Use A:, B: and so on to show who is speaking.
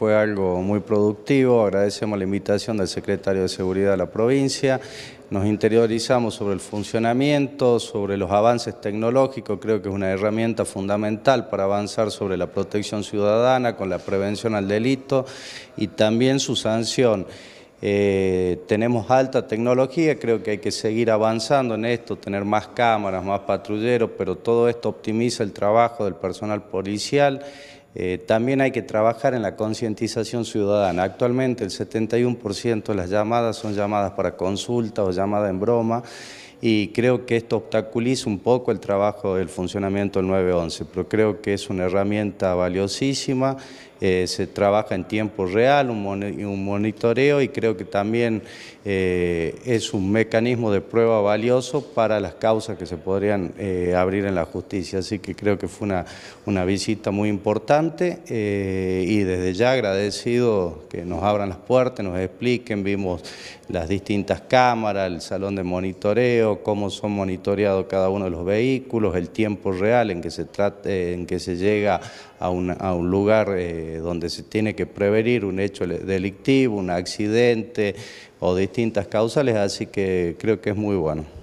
A: fue algo muy productivo, agradecemos la invitación del secretario de Seguridad de la provincia, nos interiorizamos sobre el funcionamiento, sobre los avances tecnológicos, creo que es una herramienta fundamental para avanzar sobre la protección ciudadana, con la prevención al delito y también su sanción. Eh, tenemos alta tecnología, creo que hay que seguir avanzando en esto, tener más cámaras, más patrulleros, pero todo esto optimiza el trabajo del personal policial eh, también hay que trabajar en la concientización ciudadana. Actualmente el 71% de las llamadas son llamadas para consulta o llamada en broma y creo que esto obstaculiza un poco el trabajo del funcionamiento del 911, pero creo que es una herramienta valiosísima, eh, se trabaja en tiempo real, un, un monitoreo y creo que también eh, es un mecanismo de prueba valioso para las causas que se podrían eh, abrir en la justicia, así que creo que fue una, una visita muy importante y desde ya agradecido que nos abran las puertas, nos expliquen, vimos las distintas cámaras, el salón de monitoreo, cómo son monitoreados cada uno de los vehículos, el tiempo real en que se, trate, en que se llega a un, lugar eh, donde se tiene que prevenir un hecho delictivo, un accidente o distintas causales, así que creo que es muy bueno.